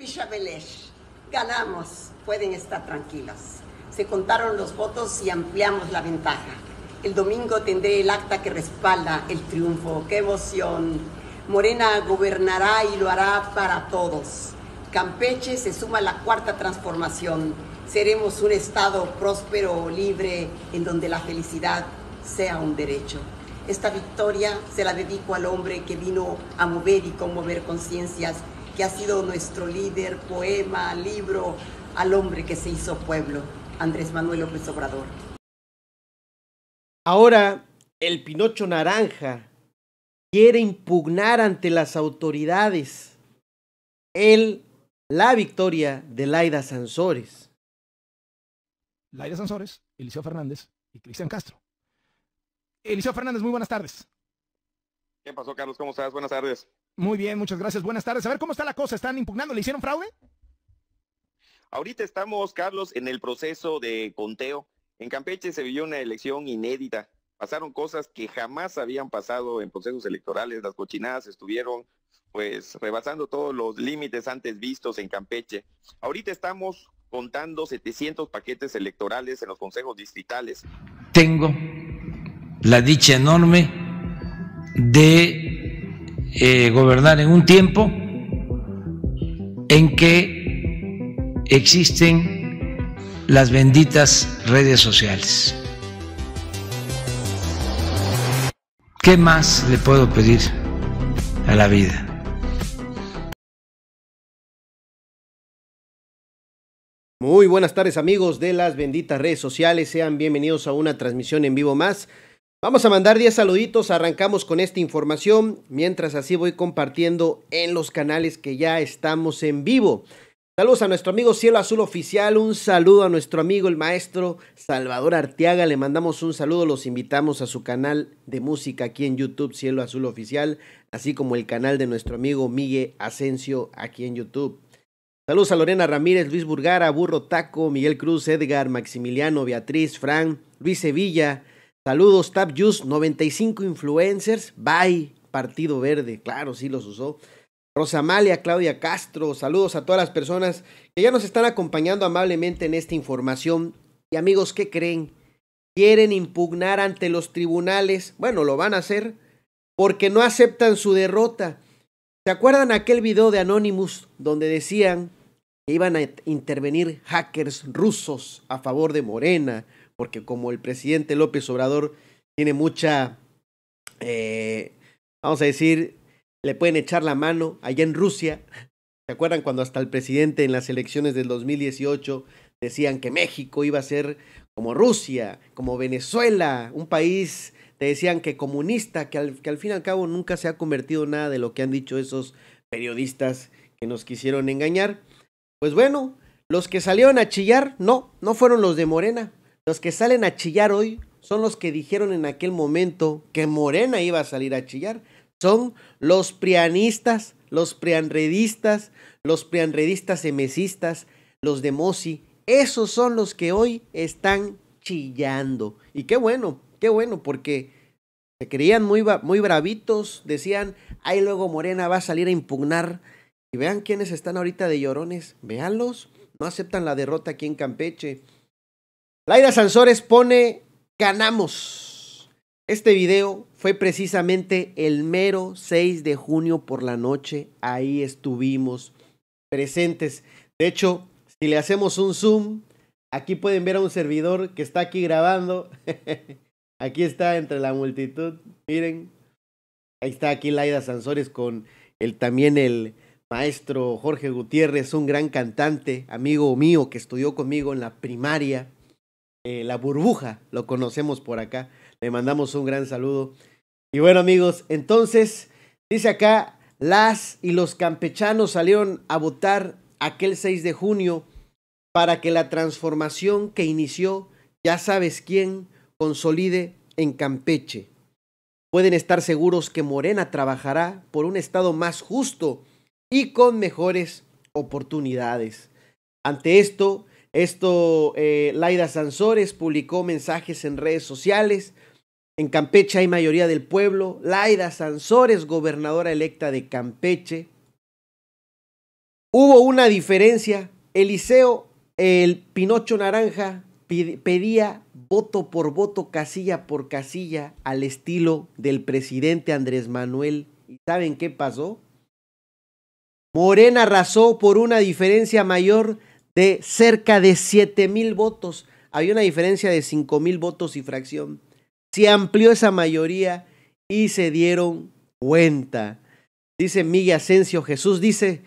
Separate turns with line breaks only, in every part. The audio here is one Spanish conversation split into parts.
Villa ganamos, pueden estar tranquilos. Se contaron los votos y ampliamos la ventaja. El domingo tendré el acta que respalda el triunfo. ¡Qué emoción! Morena gobernará y lo hará para todos. Campeche se suma a la cuarta transformación. Seremos un Estado próspero, libre, en donde la felicidad sea un derecho. Esta victoria se la dedico al hombre que vino a mover y conmover conciencias que ha sido nuestro líder, poema, libro, al hombre que se hizo pueblo, Andrés Manuel López Obrador.
Ahora, el Pinocho Naranja quiere impugnar ante las autoridades el, la victoria de Laida Sansores.
Laida Sansores, Eliseo Fernández y Cristian Castro.
Eliseo Fernández, muy
buenas tardes.
¿Qué pasó, Carlos? ¿Cómo estás? Buenas tardes.
Muy bien, muchas gracias. Buenas tardes. A ver, ¿cómo está la cosa? ¿Están impugnando? ¿Le hicieron fraude?
Ahorita estamos, Carlos, en el proceso de conteo. En Campeche se vivió una elección inédita. Pasaron cosas que jamás habían pasado en procesos electorales. Las cochinadas estuvieron pues rebasando todos los límites antes vistos en Campeche. Ahorita estamos contando 700 paquetes electorales en los consejos distritales.
Tengo la dicha enorme de eh, gobernar en un tiempo en que existen las benditas redes sociales. ¿Qué más le puedo pedir a la vida? Muy buenas tardes amigos de las benditas redes sociales, sean bienvenidos a una transmisión en vivo más Vamos a mandar 10 saluditos, arrancamos con esta información, mientras así voy compartiendo en los canales que ya estamos en vivo. Saludos a nuestro amigo Cielo Azul Oficial, un saludo a nuestro amigo el maestro Salvador Arteaga, le mandamos un saludo, los invitamos a su canal de música aquí en YouTube, Cielo Azul Oficial, así como el canal de nuestro amigo Miguel Asensio aquí en YouTube. Saludos a Lorena Ramírez, Luis Burgara, Burro Taco, Miguel Cruz, Edgar, Maximiliano, Beatriz, Fran, Luis Sevilla, Saludos, Tap 95 influencers. Bye, Partido Verde. Claro, sí los usó. Rosamalia, Claudia Castro. Saludos a todas las personas que ya nos están acompañando amablemente en esta información. Y amigos, ¿qué creen? Quieren impugnar ante los tribunales. Bueno, lo van a hacer porque no aceptan su derrota. ¿Se acuerdan aquel video de Anonymous donde decían que iban a intervenir hackers rusos a favor de Morena? porque como el presidente López Obrador tiene mucha, eh, vamos a decir, le pueden echar la mano allá en Rusia. ¿Se acuerdan cuando hasta el presidente en las elecciones del 2018 decían que México iba a ser como Rusia, como Venezuela, un país, te decían que comunista, que al, fin y al cabo nunca se ha convertido nada de lo que han dicho esos periodistas que nos quisieron engañar? Pues bueno, los que salieron a chillar, no, no fueron los de Morena, los que salen a chillar hoy son los que dijeron en aquel momento que Morena iba a salir a chillar. Son los prianistas, los prianredistas, los prianredistas emesistas, los de Mossi. Esos son los que hoy están chillando. Y qué bueno, qué bueno, porque se creían muy, muy bravitos, decían, ahí luego Morena va a salir a impugnar. Y vean quiénes están ahorita de llorones, Veanlos, no aceptan la derrota aquí en Campeche. Laida Sansores pone, ganamos. Este video fue precisamente el mero 6 de junio por la noche. Ahí estuvimos presentes. De hecho, si le hacemos un zoom, aquí pueden ver a un servidor que está aquí grabando. aquí está entre la multitud. Miren. Ahí está aquí Laida Sansores con el, también el maestro Jorge Gutiérrez, un gran cantante, amigo mío que estudió conmigo en la primaria. Eh, la burbuja, lo conocemos por acá. Le mandamos un gran saludo. Y bueno amigos, entonces dice acá, las y los campechanos salieron a votar aquel 6 de junio para que la transformación que inició, ya sabes quién, consolide en Campeche. Pueden estar seguros que Morena trabajará por un Estado más justo y con mejores oportunidades. Ante esto, esto, eh, Laida Sansores publicó mensajes en redes sociales. En Campeche hay mayoría del pueblo. Laida Sansores, gobernadora electa de Campeche. Hubo una diferencia. Eliseo, el Pinocho Naranja, pedía voto por voto, casilla por casilla, al estilo del presidente Andrés Manuel. ¿Y saben qué pasó? Morena arrasó por una diferencia mayor de cerca de 7 mil votos. Había una diferencia de 5 mil votos y fracción. Se amplió esa mayoría y se dieron cuenta. Dice Miguel Asensio, Jesús dice,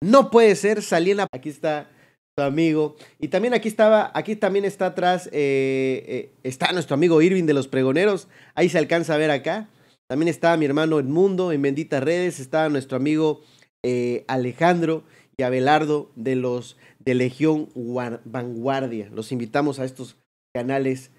no puede ser, salí la... Aquí está tu amigo. Y también aquí estaba, aquí también está atrás, eh, eh, está nuestro amigo Irving de los Pregoneros. Ahí se alcanza a ver acá. También estaba mi hermano Edmundo en Benditas Redes. estaba nuestro amigo eh, Alejandro y Abelardo de los de Legión Vanguardia. Los invitamos a estos canales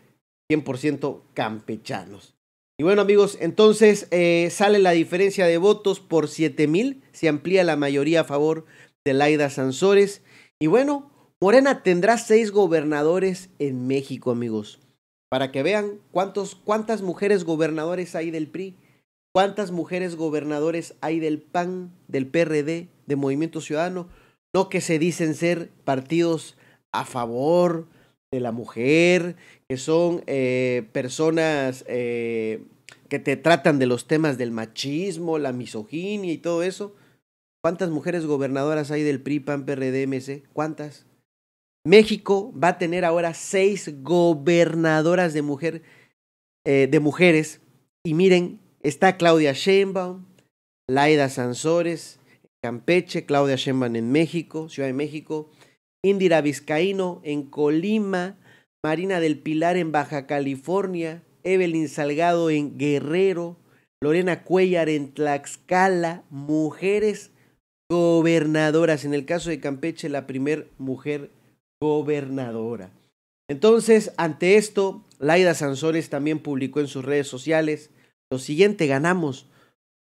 100% campechanos. Y bueno amigos, entonces eh, sale la diferencia de votos por mil, se amplía la mayoría a favor de Laida Sansores. Y bueno, Morena tendrá seis gobernadores en México amigos, para que vean cuántos, cuántas mujeres gobernadores hay del PRI, cuántas mujeres gobernadores hay del PAN, del PRD, de Movimiento Ciudadano, no que se dicen ser partidos a favor de la mujer, que son eh, personas eh, que te tratan de los temas del machismo, la misoginia y todo eso. ¿Cuántas mujeres gobernadoras hay del PRI, PAN, PRD, MC? ¿Cuántas? México va a tener ahora seis gobernadoras de, mujer, eh, de mujeres. Y miren, está Claudia Sheinbaum, Laida Sansores, Campeche, Claudia Sheinbaum en México, Ciudad de México, Indira Vizcaíno en Colima, Marina del Pilar en Baja California, Evelyn Salgado en Guerrero, Lorena Cuellar en Tlaxcala, mujeres gobernadoras. En el caso de Campeche, la primer mujer gobernadora. Entonces, ante esto, Laida Sansores también publicó en sus redes sociales lo siguiente, ganamos,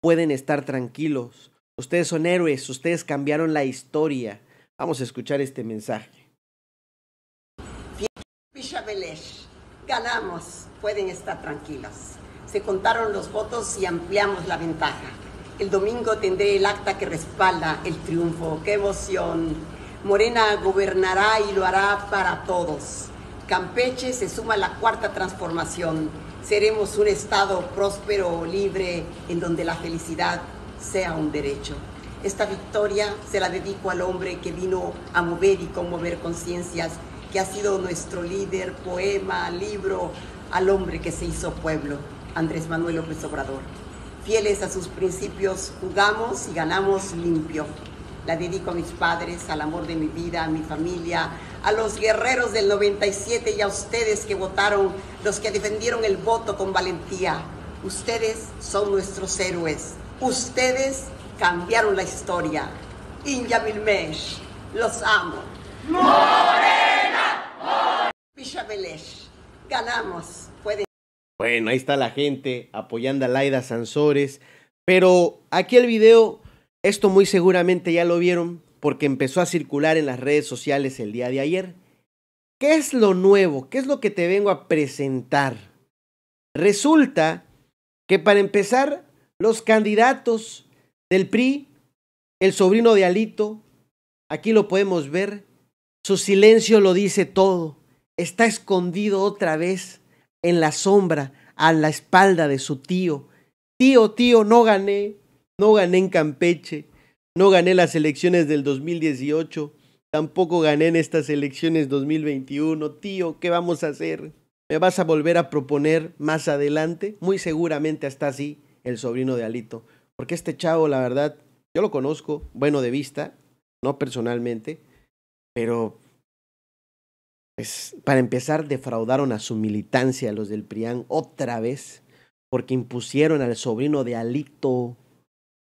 pueden estar tranquilos, Ustedes son héroes, ustedes cambiaron la historia. Vamos a escuchar este mensaje.
ganamos, pueden estar tranquilos. Se contaron los votos y ampliamos la ventaja. El domingo tendré el acta que respalda el triunfo. ¡Qué emoción! Morena gobernará y lo hará para todos. Campeche se suma a la cuarta transformación. Seremos un estado próspero, libre, en donde la felicidad sea un derecho. Esta victoria se la dedico al hombre que vino a mover y conmover conciencias, que ha sido nuestro líder, poema, libro, al hombre que se hizo pueblo, Andrés Manuel López Obrador. Fieles a sus principios, jugamos y ganamos limpio. La dedico a mis padres, al amor de mi vida, a mi familia, a los guerreros del 97 y a ustedes que votaron, los que defendieron el voto con valentía. Ustedes son nuestros héroes Ustedes cambiaron la historia. Vilmesh, los amo. ¡Morena! ¡Morena! ganamos.
Bueno, ahí está la gente apoyando a Laida Sansores. Pero aquí el video, esto muy seguramente ya lo vieron porque empezó a circular en las redes sociales el día de ayer. ¿Qué es lo nuevo? ¿Qué es lo que te vengo a presentar? Resulta que para empezar los candidatos del PRI, el sobrino de Alito, aquí lo podemos ver, su silencio lo dice todo, está escondido otra vez en la sombra, a la espalda de su tío. Tío, tío, no gané, no gané en Campeche, no gané las elecciones del 2018, tampoco gané en estas elecciones 2021. Tío, ¿qué vamos a hacer? ¿Me vas a volver a proponer más adelante? Muy seguramente hasta así el sobrino de Alito. Porque este chavo, la verdad, yo lo conozco, bueno de vista, no personalmente, pero pues, para empezar defraudaron a su militancia los del PRIAN otra vez, porque impusieron al sobrino de Alito,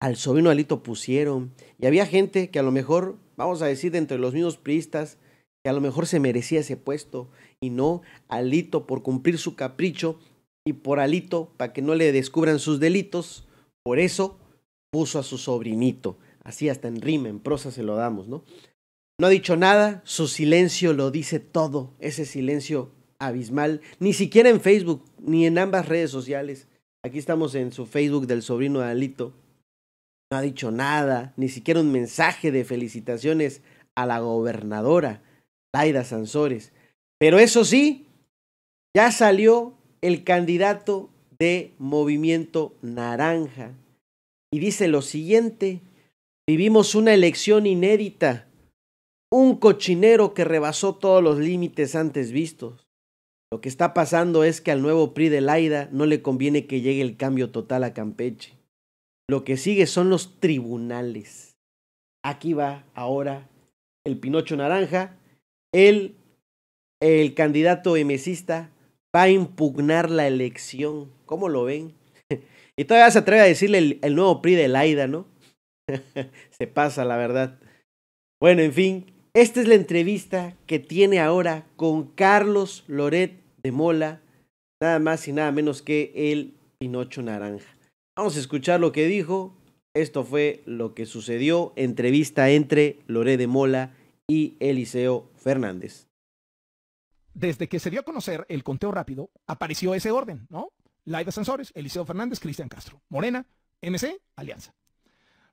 al sobrino de Alito pusieron, y había gente que a lo mejor, vamos a decir, de entre los mismos priistas, que a lo mejor se merecía ese puesto, y no, Alito por cumplir su capricho y por Alito, para que no le descubran sus delitos, por eso puso a su sobrinito. Así hasta en rima, en prosa se lo damos, ¿no? No ha dicho nada, su silencio lo dice todo, ese silencio abismal, ni siquiera en Facebook, ni en ambas redes sociales. Aquí estamos en su Facebook del sobrino de Alito. No ha dicho nada, ni siquiera un mensaje de felicitaciones a la gobernadora, Laida Sansores. Pero eso sí, ya salió el candidato de Movimiento Naranja y dice lo siguiente, vivimos una elección inédita, un cochinero que rebasó todos los límites antes vistos. Lo que está pasando es que al nuevo PRI de Laida no le conviene que llegue el cambio total a Campeche. Lo que sigue son los tribunales. Aquí va ahora el Pinocho Naranja, el, el candidato emesista va a impugnar la elección. ¿Cómo lo ven? y todavía se atreve a decirle el, nuevo PRI de Laida, ¿no? se pasa, la verdad. Bueno, en fin, esta es la entrevista que tiene ahora con Carlos Loret de Mola, nada más y nada menos que el Pinocho Naranja. Vamos a escuchar lo que dijo. Esto fue lo que sucedió. Entrevista entre Loret de Mola y Eliseo Fernández
desde que se dio a conocer el conteo rápido, apareció ese orden, ¿no? Laida Sansores, Eliseo Fernández, Cristian Castro, Morena, MC, Alianza.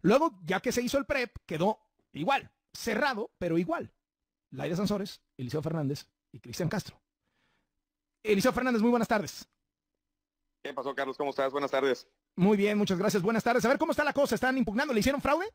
Luego, ya que se hizo el PREP, quedó igual, cerrado, pero igual. Laida Sansores, Eliseo Fernández y Cristian Castro. Eliseo Fernández, muy buenas tardes.
¿Qué pasó, Carlos? ¿Cómo estás? Buenas tardes.
Muy bien, muchas gracias. Buenas tardes. A ver, ¿cómo está la cosa? ¿Están impugnando? ¿Le hicieron fraude?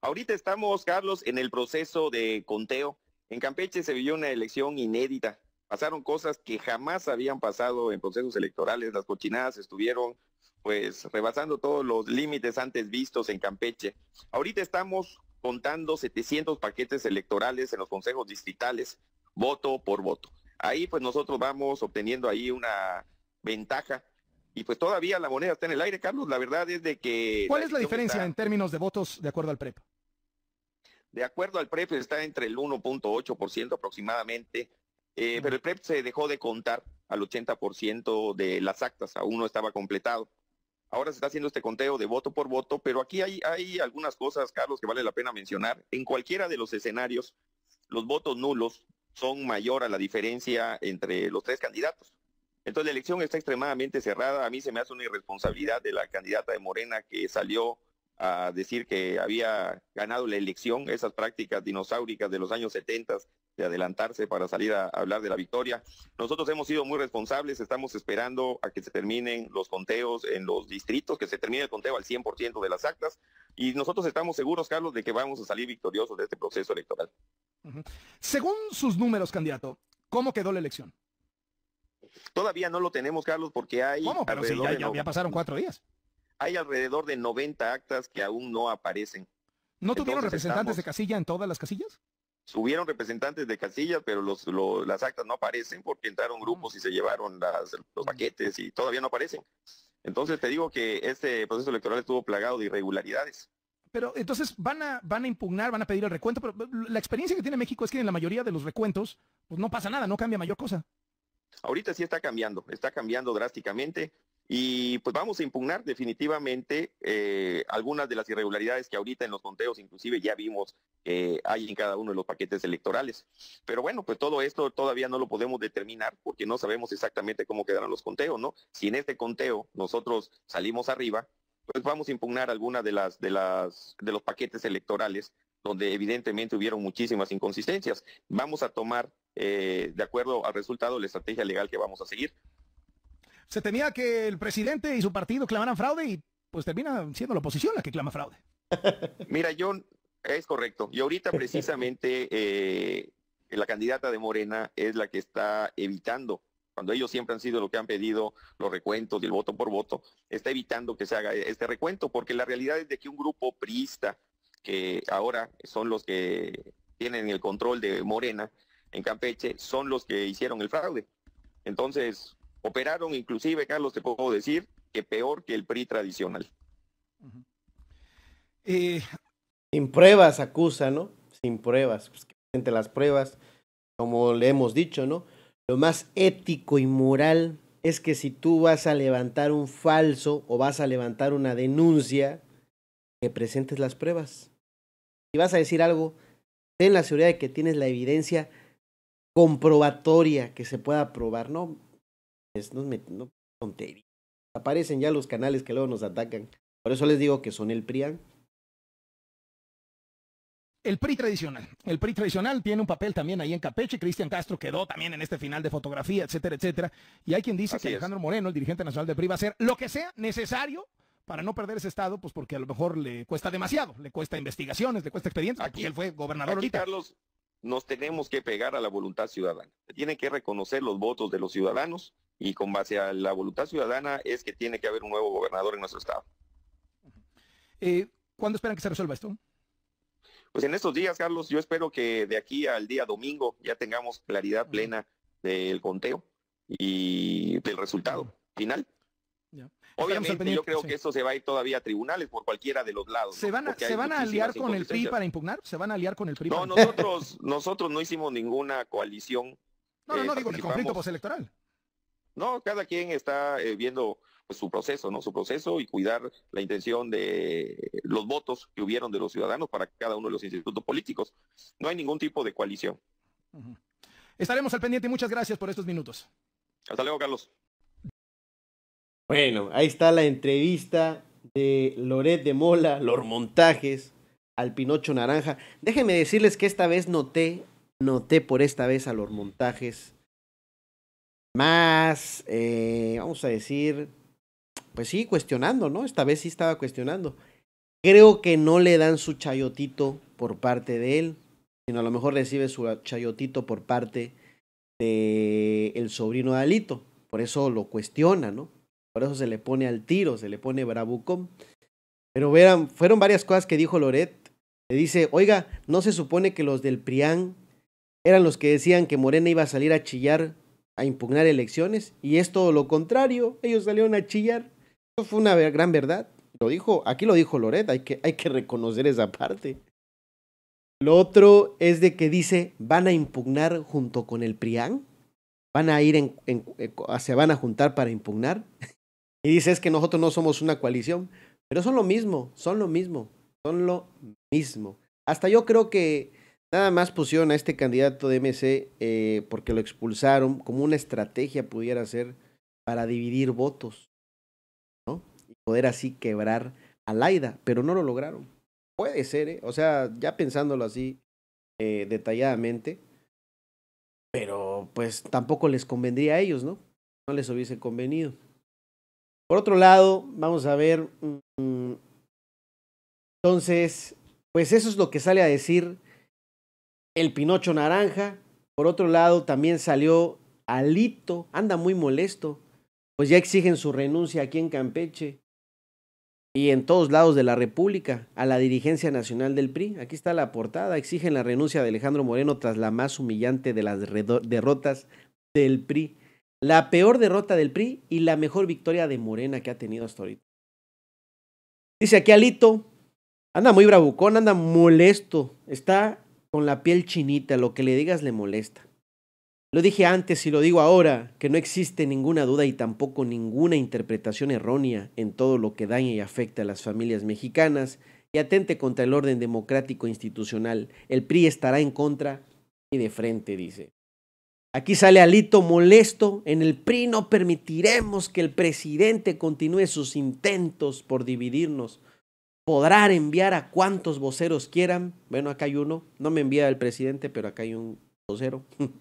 Ahorita estamos, Carlos, en el proceso de conteo en Campeche se vivió una elección inédita. Pasaron cosas que jamás habían pasado en procesos electorales. Las cochinadas estuvieron pues rebasando todos los límites antes vistos en Campeche. Ahorita estamos contando 700 paquetes electorales en los consejos distritales, voto por voto. Ahí pues nosotros vamos obteniendo ahí una ventaja y pues todavía la moneda está en el aire, Carlos. La verdad es de que... ¿Cuál es la
diferencia en términos de votos de acuerdo al PREP?
De acuerdo al PREP, está entre el 1.8% aproximadamente, eh, pero el PREP se dejó de contar al 80% de las actas, aún no estaba completado. Ahora se está haciendo este conteo de voto por voto, pero aquí hay, hay algunas cosas, Carlos, que vale la pena mencionar. En cualquiera de los escenarios, los votos nulos son mayor a la diferencia entre los tres candidatos. Entonces la elección está extremadamente cerrada. A mí se me hace una irresponsabilidad de la candidata de Morena que salió a decir que había ganado la elección, esas prácticas dinosauricas de los años 70 de adelantarse para salir a hablar de la victoria. Nosotros hemos sido muy responsables, estamos esperando a que se terminen los conteos en los distritos, que se termine el conteo al 100% de las actas y nosotros estamos seguros, Carlos, de que vamos a salir victoriosos de este proceso electoral.
Según sus números, candidato, ¿cómo quedó la elección?
Todavía no lo tenemos, Carlos, porque hay... ¿Cómo? Pero si ya pasaron cuatro días hay alrededor de 90 actas que aún no aparecen.
¿No tuvieron representantes de casilla en todas las casillas?
Subieron representantes de casilla, pero las actas no aparecen porque entraron mm. grupos y se llevaron los mm. paquetes y todavía no aparecen. Entonces te digo que este proceso electoral estuvo plagado de irregularidades.
Pero entonces van a, van a impugnar, van a pedir el recuento, pero la experiencia que tiene México es que en la mayoría de los recuentos, pues no pasa nada, no cambia mayor cosa.
Ahorita sí está cambiando, está cambiando drásticamente. Y pues vamos a impugnar definitivamente eh, algunas de las irregularidades que ahorita en los conteos inclusive ya vimos que eh, hay en cada uno de los paquetes electorales. Pero bueno, pues todo esto todavía no lo podemos determinar porque no sabemos exactamente cómo quedarán los conteos, ¿no? Si en este conteo nosotros salimos arriba, pues vamos a impugnar algunas de las de las de los paquetes electorales donde evidentemente hubieron muchísimas inconsistencias. Vamos a tomar eh, de acuerdo al resultado la estrategia legal que vamos a seguir
se temía que el presidente y su partido clamaran fraude y pues termina siendo la oposición la que clama fraude.
Mira, John, es correcto. Y ahorita precisamente eh, la candidata de Morena es la que está evitando, cuando ellos siempre han sido lo que han pedido, los recuentos y el voto por voto, está evitando que se haga este recuento, porque la realidad es de que un grupo priista, que ahora son los que tienen el control de Morena en Campeche, son los que hicieron el fraude. Entonces, operaron inclusive, Carlos, te puedo decir, que peor que el PRI tradicional.
Eh, Sin pruebas acusa, ¿no? Sin pruebas. Pues, entre las pruebas, como le hemos dicho, ¿no? Lo más ético y moral es que si tú vas a levantar un falso o vas a levantar una denuncia, que presentes las pruebas. Si vas a decir algo, ten la seguridad de que tienes la evidencia comprobatoria que se pueda probar, ¿no? Aparecen ya los canales que luego nos atacan. Por eso les digo que son el PRIAN.
El PRI tradicional. El PRI tradicional tiene un papel también ahí en Capeche. Cristian Castro quedó también en este final de fotografía, etcétera, etcétera. Y hay quien dice que Alejandro Moreno, el dirigente nacional del PRI, va a hacer lo que sea necesario para no perder ese estado, pues porque a lo mejor le cuesta demasiado, le cuesta investigaciones, le cuesta expedientes Aquí él fue gobernador
Carlos, nos tenemos que pegar a la voluntad ciudadana. tiene que reconocer los votos de los ciudadanos y con base a la voluntad ciudadana es que tiene que haber un nuevo gobernador en nuestro estado.
Eh, ¿Cuándo esperan que se resuelva esto?
Pues en estos días, Carlos, yo espero que de aquí al día domingo ya tengamos claridad plena del conteo y del resultado final. Obviamente yo creo que esto se va a ir todavía a tribunales por cualquiera de los lados. ¿Se van a, ¿se van a aliar con el PRI para
impugnar? ¿Se van a aliar con el PRI? No,
nosotros, nosotros no hicimos ninguna coalición.
No, no, eh, digo conflicto postelectoral.
No, cada quien está eh, viendo pues, su proceso, ¿no? Su proceso y cuidar la intención de los votos que hubieron de los ciudadanos para cada uno de los institutos políticos. No hay ningún tipo de coalición.
Estaremos al pendiente. Muchas gracias por estos minutos. Hasta luego, Carlos.
Bueno, ahí está la entrevista de Loret de Mola, los montajes al Pinocho Naranja. Déjenme decirles que esta vez noté, noté por esta vez a los montajes más, eh, vamos a decir, pues sí, cuestionando, ¿no? Esta vez sí estaba cuestionando. Creo que no le dan su chayotito por parte de él, sino a lo mejor recibe su chayotito por parte de el sobrino de Alito. Por eso lo cuestiona, ¿no? Por eso se le pone al tiro, se le pone bravucón. Pero verán fueron varias cosas que dijo Loret. Le dice, oiga, ¿no se supone que los del Prián eran los que decían que Morena iba a salir a chillar a impugnar elecciones y es todo lo contrario. Ellos salieron a chillar. Eso fue una gran verdad. Lo dijo, aquí lo dijo Loret, hay que, hay que reconocer esa parte. Lo otro es de que dice, van a impugnar junto con el PRIAN. Van a ir, eh, ah, se van a juntar para impugnar. Y dice, es que nosotros no somos una coalición. Pero son lo mismo, son lo mismo, son lo mismo. Hasta yo creo que Nada más pusieron a este candidato de MC eh, porque lo expulsaron como una estrategia pudiera ser para dividir votos, ¿no? Y poder así quebrar a Laida, pero no lo lograron. Puede ser, ¿eh? O sea, ya pensándolo así eh, detalladamente, pero pues tampoco les convendría a ellos, ¿no? No les hubiese convenido. Por otro lado, vamos a ver, mm, entonces, pues eso es lo que sale a decir el Pinocho Naranja. Por otro lado, también salió Alito, anda muy molesto, pues ya exigen su renuncia aquí en Campeche y en todos lados de la República a la dirigencia nacional del PRI. Aquí está la portada, exigen la renuncia de Alejandro Moreno tras la más humillante de las derrotas del PRI. La peor derrota del PRI y la mejor victoria de Morena que ha tenido hasta ahorita. Dice aquí Alito, anda muy bravucón, anda molesto, está con la piel chinita, lo que le digas le molesta. Lo dije antes y lo digo ahora, que no existe ninguna duda y tampoco ninguna interpretación errónea en todo lo que daña y afecta a las familias mexicanas y atente contra el orden democrático e institucional. El PRI estará en contra y de frente, dice. Aquí sale Alito molesto, en el PRI no permitiremos que el presidente continúe sus intentos por dividirnos Podrá enviar a cuantos voceros quieran. Bueno, acá hay uno, no me envía el presidente, pero acá hay un vocero.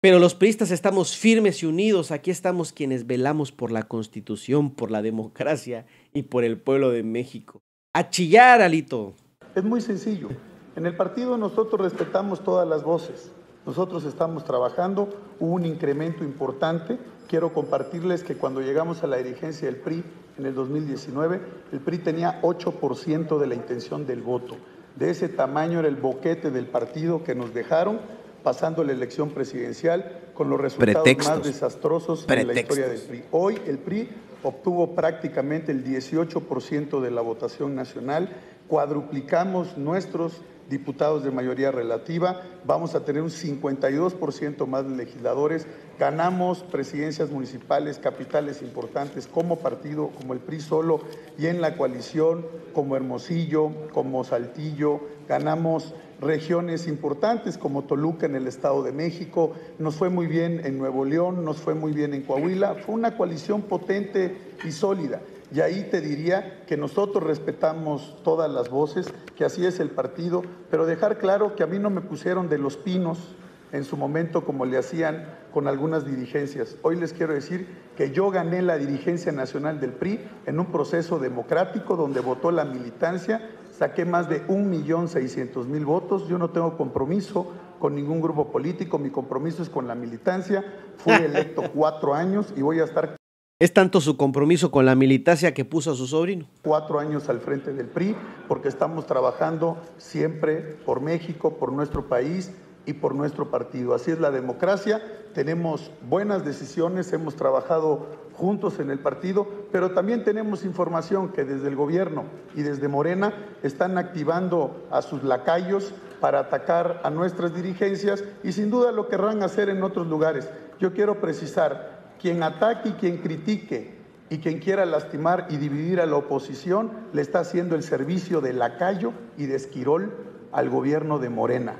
Pero los priistas estamos firmes y unidos, aquí estamos quienes velamos por la constitución, por la democracia y por el pueblo de México. A chillar, Alito. Es
muy sencillo. En el partido nosotros respetamos todas las voces. Nosotros estamos trabajando, hubo un incremento importante. Quiero compartirles que cuando llegamos a la dirigencia del PRI, en el 2019, el PRI tenía 8% de la intención del voto. De ese tamaño era el boquete del partido que nos dejaron pasando la elección presidencial con los resultados más desastrosos de la historia del PRI. Hoy el PRI obtuvo prácticamente el 18% de la votación nacional, cuadruplicamos nuestros diputados de mayoría relativa, vamos a tener un 52% más de legisladores, ganamos presidencias municipales, capitales importantes como partido, como el PRI solo y en la coalición, como Hermosillo, como Saltillo, ganamos regiones importantes como Toluca en el Estado de México, nos fue muy bien en Nuevo León, nos fue muy bien en Coahuila, fue una coalición potente y sólida y ahí te diría que nosotros respetamos todas las voces, que así es el partido, pero dejar claro que a mí no me pusieron de los pinos en su momento como le hacían con algunas dirigencias. Hoy les quiero decir que yo gané la dirigencia nacional del PRI en un proceso democrático donde votó la militancia, saqué más de 1.600.000 votos, yo no tengo compromiso con ningún grupo político, mi compromiso es con la militancia, fui electo cuatro años y voy a estar...
Es tanto su compromiso con la militancia que puso a su sobrino.
Cuatro años al frente del PRI, porque estamos trabajando siempre por México, por nuestro país y por nuestro partido. Así es la democracia, tenemos buenas decisiones, hemos trabajado juntos en el partido, pero también tenemos información que desde el gobierno y desde Morena están activando a sus lacayos para atacar a nuestras dirigencias y sin duda lo querrán hacer en otros lugares. Yo quiero precisar quien ataque y quien critique y quien quiera lastimar y dividir a la oposición le está haciendo el servicio de lacayo y de
esquirol al gobierno de Morena.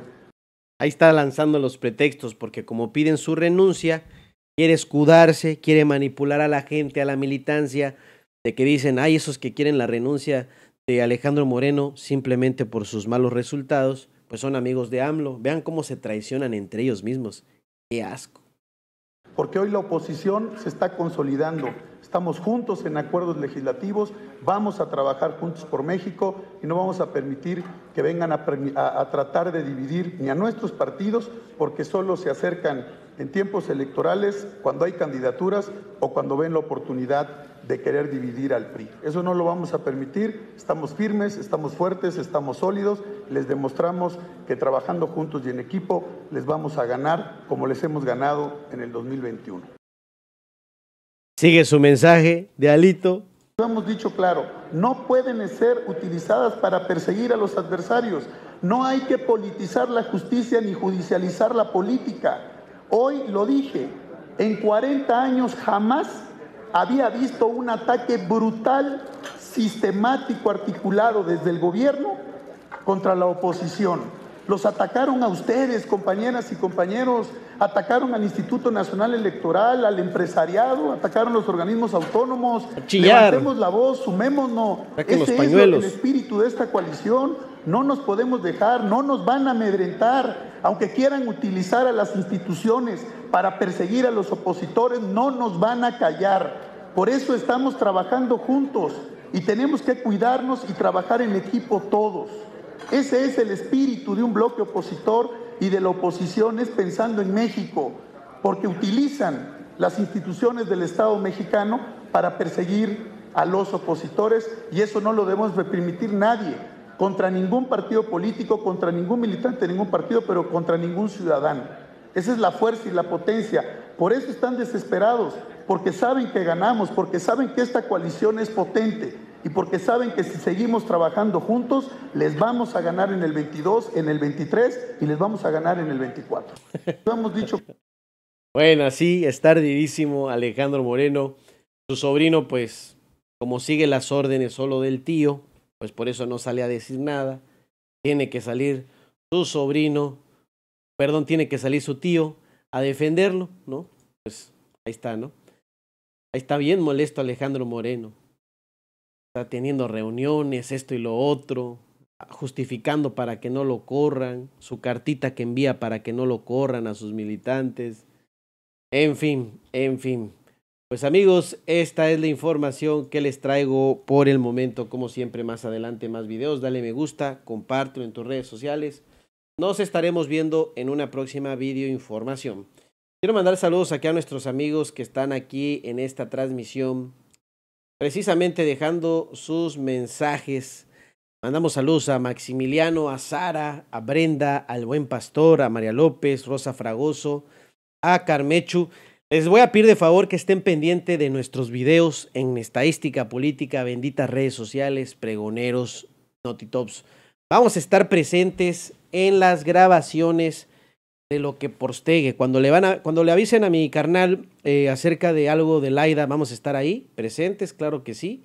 Ahí está lanzando los pretextos porque como piden su renuncia, quiere escudarse, quiere manipular a la gente, a la militancia, de que dicen, hay esos que quieren la renuncia de Alejandro Moreno simplemente por sus malos resultados, pues son amigos de AMLO. Vean cómo se traicionan entre ellos mismos. Qué
asco porque hoy la oposición se está consolidando. Estamos juntos en acuerdos legislativos, vamos a trabajar juntos por México y no vamos a permitir que vengan a, tratar de dividir ni a nuestros partidos, porque solo se acercan en tiempos electorales, cuando hay candidaturas o cuando ven la oportunidad de querer dividir al PRI. Eso no lo vamos a permitir, estamos firmes, estamos fuertes, estamos sólidos, les demostramos que trabajando juntos y en equipo les vamos a ganar como les hemos ganado en el 2021.
Sigue su mensaje de
Alito. hemos dicho claro, no pueden ser utilizadas para perseguir a los adversarios. No hay que politizar la justicia ni judicializar la política. Hoy lo dije, en 40 años jamás había visto un ataque brutal, sistemático, articulado desde el gobierno contra la oposición. Los atacaron a ustedes, compañeras y compañeros, atacaron al Instituto Nacional Electoral, al empresariado, atacaron los organismos autónomos. Chillar. Levantemos la voz, sumémonos. Ese es el espíritu de esta coalición. No nos podemos dejar, no nos van a amedrentar, aunque quieran utilizar a las instituciones para perseguir a los opositores, no nos van a callar. Por eso estamos trabajando juntos y tenemos que cuidarnos y trabajar en equipo todos. Ese es el espíritu de un bloque opositor y de la oposición es pensando en México, porque utilizan las instituciones del Estado mexicano para perseguir a los opositores y eso no lo debemos permitir nadie contra ningún partido político, contra ningún militante de ningún partido, pero contra ningún ciudadano. Esa es la fuerza y la potencia. Por eso están desesperados, porque saben que ganamos, porque saben que esta coalición es potente y porque saben que si seguimos trabajando juntos, les vamos a ganar en el 22, en el 23 y les vamos a ganar en el 24. hemos dicho.
Bueno, así es tardísimo Alejandro Moreno. Su sobrino, pues, como sigue las órdenes solo del tío, pues por eso no sale a decir nada. Tiene que salir su sobrino, perdón, tiene que salir su tío a defenderlo, ¿no? Pues ahí está, ¿no? Ahí está bien molesto Alejandro Moreno. Está teniendo reuniones, esto y lo otro, justificando para que no lo corran, su cartita que envía para que no lo corran a sus militantes. En fin, en fin. Pues amigos, esta es la información que les traigo por el momento. Como siempre, más adelante más videos. Dale me gusta, comparto en tus redes sociales. Nos estaremos viendo en una próxima video información. Quiero mandar saludos aquí a nuestros amigos que están aquí en esta transmisión, precisamente dejando sus mensajes. Mandamos saludos a Maximiliano, a Sara, a Brenda, al buen pastor, a María López, Rosa Fragoso, a Carmechu. Les voy a pedir de favor que estén pendientes de nuestros videos en estadística política, benditas redes sociales, pregoneros, notitops. Vamos a estar presentes en las grabaciones de lo que postegue. Cuando le, van a, cuando le avisen a mi carnal eh, acerca de algo de Laida, vamos a estar ahí, presentes, claro que sí.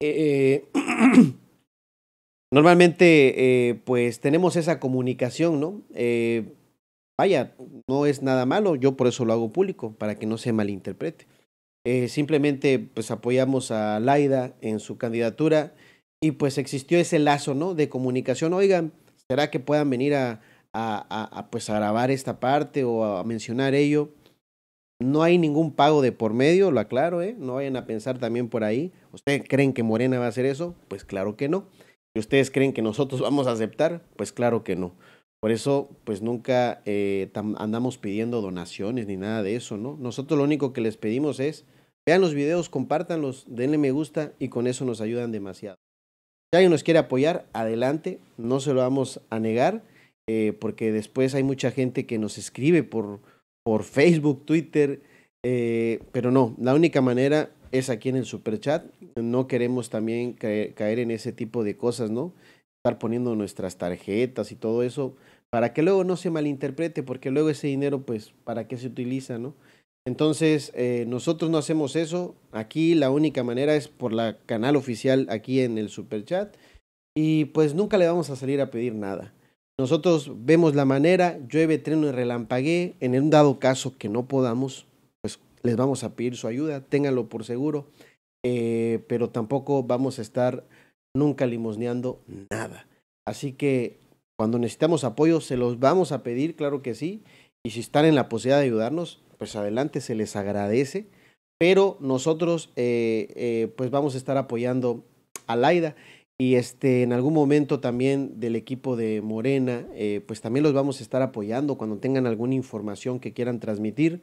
Eh, eh, normalmente, pues tenemos esa comunicación, ¿no? Vaya, no es nada malo, yo por eso lo hago público, para que no se malinterprete. Eh, simplemente pues apoyamos a Laida en su candidatura y pues existió ese lazo, ¿no? De comunicación, oigan, ¿será que puedan venir a, pues a grabar esta parte o a mencionar ello? No hay ningún pago de por medio, lo aclaro, ¿eh? No vayan a pensar también por ahí. ¿Ustedes creen que Morena va a hacer eso? Pues claro que no. ¿Y ustedes creen que nosotros vamos a aceptar? Pues claro que no. Por eso, pues nunca eh, andamos pidiendo donaciones ni nada de eso, ¿no? Nosotros lo único que les pedimos es, vean los videos, compártanlos, denle me gusta y con eso nos ayudan demasiado. Si alguien nos quiere apoyar, adelante, no se lo vamos a negar, eh, porque después hay mucha gente que nos escribe por, por Facebook, Twitter, eh, pero no, la única manera es aquí en el Superchat, No queremos también caer en ese tipo de cosas, ¿no? estar poniendo nuestras tarjetas y todo eso, para que luego no se malinterprete, porque luego ese dinero, pues, ¿para qué se utiliza, no? Entonces, eh, nosotros no hacemos eso. Aquí la única manera es por la canal oficial aquí en el super chat. Y pues nunca le vamos a salir a pedir nada. Nosotros vemos la manera, llueve, treno y relampaguee. En un dado caso que no podamos, pues les vamos a pedir su ayuda, ténganlo por seguro. Eh, pero tampoco vamos a estar nunca limosneando nada. Así que cuando necesitamos apoyo, se los vamos a pedir, claro que sí. Y si están en la posibilidad de ayudarnos, pues adelante, se les agradece. Pero nosotros, eh, eh, pues vamos a estar apoyando a Laida. Y este, en algún momento también del equipo de Morena, eh, pues también los vamos a estar apoyando cuando tengan alguna información que quieran transmitir.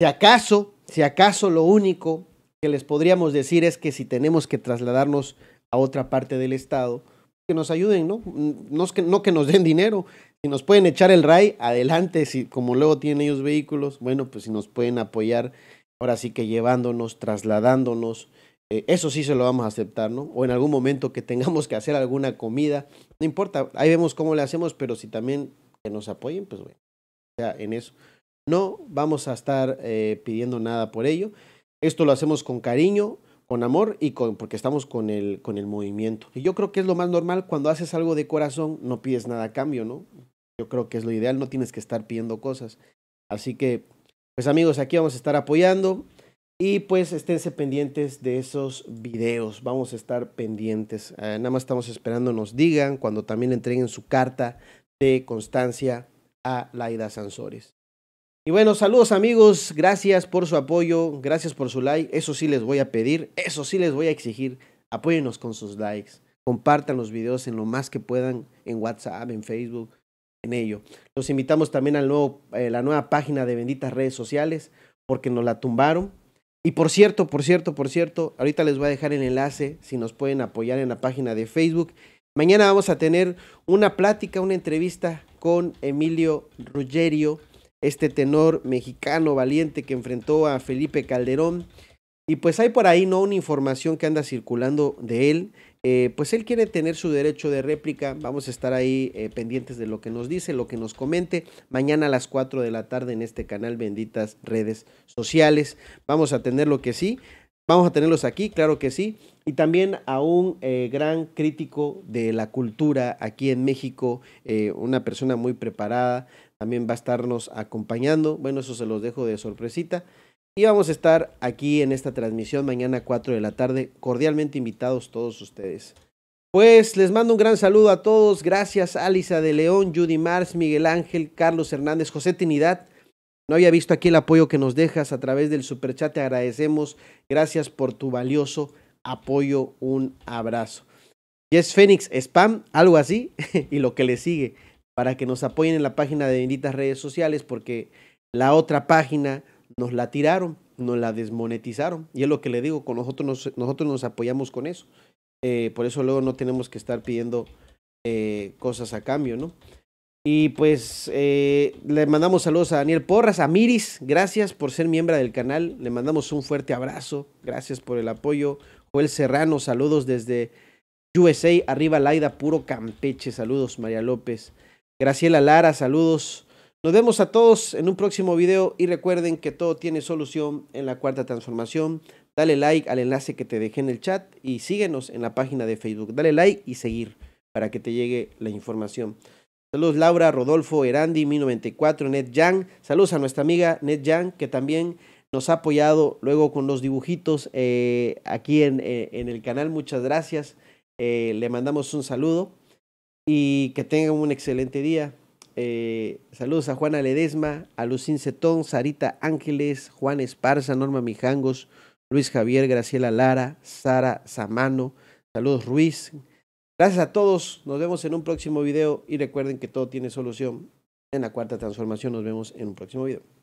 Si acaso, si acaso lo único que les podríamos decir es que si tenemos que trasladarnos a otra parte del Estado, que nos ayuden, ¿no? No, que, no que nos den dinero, si nos pueden echar el RAI, adelante, si como luego tienen ellos vehículos, bueno, pues si nos pueden apoyar, ahora sí que llevándonos, trasladándonos, eh, eso sí se lo vamos a aceptar, ¿no? O en algún momento que tengamos que hacer alguna comida, no importa, ahí vemos cómo le hacemos, pero si también que nos apoyen, pues bueno, sea en eso. No vamos a estar eh, pidiendo nada por ello. Esto lo hacemos con cariño, con amor y con, porque estamos con el, con el movimiento. Y yo creo que es lo más normal cuando haces algo de corazón, no pides nada a cambio, ¿no? Yo creo que es lo ideal, no tienes que estar pidiendo cosas. Así que, pues amigos, aquí vamos a estar apoyando y pues esténse pendientes de esos videos, vamos a estar pendientes. Eh, nada más estamos esperando nos digan cuando también entreguen su carta de constancia a Laida Sansores. Y bueno, saludos amigos, gracias por su apoyo, gracias por su like, eso sí les voy a pedir, eso sí les voy a exigir, apóyenos con sus likes, compartan los videos en lo más que puedan, en WhatsApp, en Facebook, en ello. Los invitamos también a eh, la nueva página de benditas redes sociales, porque nos la tumbaron. Y por cierto, por cierto, por cierto, ahorita les voy a dejar el enlace si nos pueden apoyar en la página de Facebook. Mañana vamos a tener una plática, una entrevista con Emilio Ruggerio este tenor mexicano valiente que enfrentó a Felipe Calderón. Y pues hay por ahí, ¿no? Una información que anda circulando de él. Eh, pues él quiere tener su derecho de réplica. Vamos a estar ahí eh, pendientes de lo que nos dice, lo que nos comente. Mañana a las 4 de la tarde en este canal, benditas redes sociales. Vamos a tener lo que sí. Vamos a tenerlos aquí, claro que sí. Y también a un eh, gran crítico de la cultura aquí en México, una persona muy preparada, también va a estarnos acompañando. Bueno, eso se los dejo de sorpresita. Y vamos a estar aquí en esta transmisión mañana 4 de la tarde. Cordialmente invitados todos ustedes. Pues les mando un gran saludo a todos. Gracias Alisa de León, Judy Mars, Miguel Ángel, Carlos Hernández, José Trinidad. No había visto aquí el apoyo que nos dejas a través del superchat. Te agradecemos. Gracias por tu valioso apoyo. Un abrazo. es Fénix, spam, algo así. y lo que le sigue para que nos apoyen en la página de benditas redes sociales, porque la otra página nos la tiraron, nos la desmonetizaron. Y es lo que le digo, con nosotros nos, nosotros nos apoyamos con eso. Eh, por eso luego no tenemos que estar pidiendo eh, cosas a cambio, ¿no? Y pues eh, le mandamos saludos a Daniel Porras, a Miris, gracias por ser miembro del canal, le mandamos un fuerte abrazo, gracias por el apoyo. Joel Serrano, saludos desde USA, arriba Laida, puro Campeche, saludos María López. Graciela Lara, saludos. Nos vemos a todos en un próximo video y recuerden que todo tiene solución en la cuarta transformación. Dale like al enlace que te dejé en el chat y síguenos en la página de Facebook. Dale like y seguir para que te llegue la información. Saludos Laura, Rodolfo, Erandi, Mi94, Net Yang. Saludos a nuestra amiga Ned Yang que también nos ha apoyado luego con los dibujitos eh, aquí eh, en, el canal. Muchas gracias. Eh, le mandamos un saludo y que tengan un excelente día. Eh, saludos a Juana Ledesma, a Lucín Cetón, Sarita Ángeles, Juan Esparza, Norma Mijangos, Luis Javier, Graciela Lara, Sara Samano, saludos Ruiz. Gracias a todos, nos vemos en un próximo video y recuerden que todo tiene solución. En la cuarta transformación nos vemos en un próximo video.